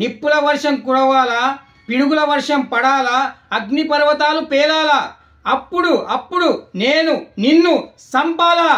నిప్పుల వర్షం కురవాలా పిడుగుల వర్షం పడాలా అగ్నిపర్వతాలు పేలాలా అప్పుడు అప్పుడు నేను నిన్ను సంపాలా